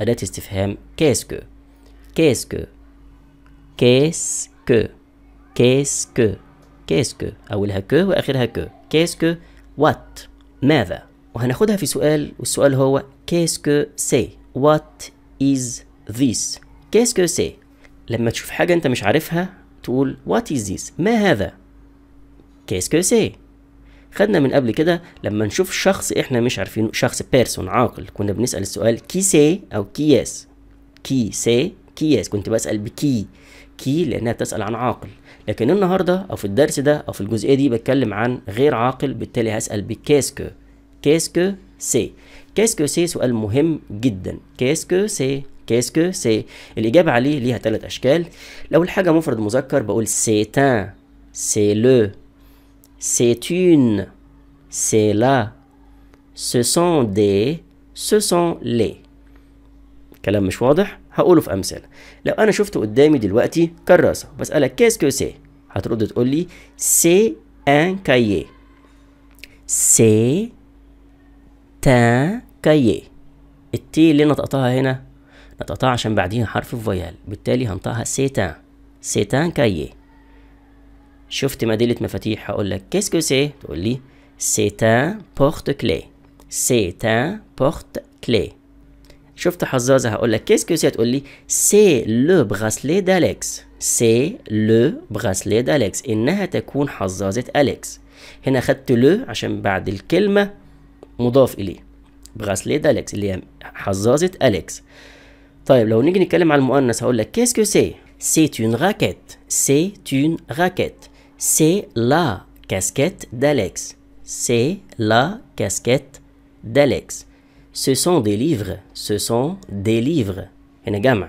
أداة استفهام كيسكو كيسكو كيسكو كيسكو كيسكو أولها كو وآخرها كو كيسكو وات ماذا وهناخدها في سؤال والسؤال هو كيسكو سي وات إز ذيس كيسكو سي لما تشوف حاجة أنت مش عارفها تقول وات إز ذيس ما هذا كيسكو سي خدنا من قبل كده لما نشوف شخص احنا مش عارفينه شخص بيرسون عاقل كنا بنسال السؤال كي سي او كياس كي سي كياس كنت بسال بكي كي لانها بتسال عن عاقل لكن النهارده او في الدرس ده او في الجزئيه دي بتكلم عن غير عاقل بالتالي هسال بكاسكو كاسكو سي كاسكو سي سؤال مهم جدا كاسكو سي كاسكو سي الإجابة عليه ليها ثلاث أشكال لو الحاجة مفرد مذكر بقول سيتان سي لو c'est une, c'est la, ce sont des, ce sont les. كلام مش واضح هقوله في امثله لو انا شفت قدامي دلوقتي كراسه بسالك كيسكو سي هترد تقول لي سي ان كاييه سي تان كاييه التي اللي نطقتها هنا نطقتها عشان بعديها حرف فويال بالتالي هنطقها سي تان. سي تان كاييه شفت مدينة مفاتيح هقول لك كيسكو سي تقول لي سيت بورت كلي سي ان بورت كلي شفت حظاظه هقول لك كيسكو سي تقول لي سي لو براسلي دالكس سي لو براسلي دالكس انها تكون حظاظه اليكس هنا خدت لو عشان بعد الكلمه مضاف اليه براسلي دالكس اللي هي حظاظه اليكس طيب لو نيجي نتكلم على المؤنث هقول لك كيسكو سي سي اون راكيت سي اون راكيت C'est la casquette d'Alex. C'est la casquette d'Alex. Ce sont des livres. Ce sont des livres.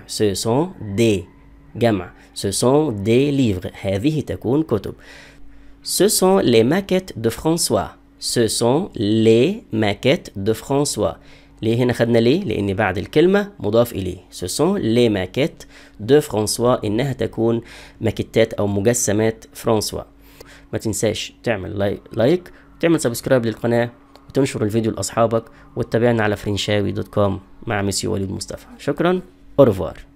Ce sont des. Ce sont des livres. Ce sont les maquettes de François. Ce sont les maquettes de François. ليه هنا خدنا ليه لان بعد الكلمه مضاف اليه سوسون لي ماكيت دو فرانسوا انها تكون ماكيتات او مجسمات فرانسوا ما تنساش تعمل لايك وتعمل سبسكرايب للقناه وتنشر الفيديو لاصحابك وتتابعنا على فرنشاوي دوت كوم مع مسيو وليد مصطفى شكرا اورفوار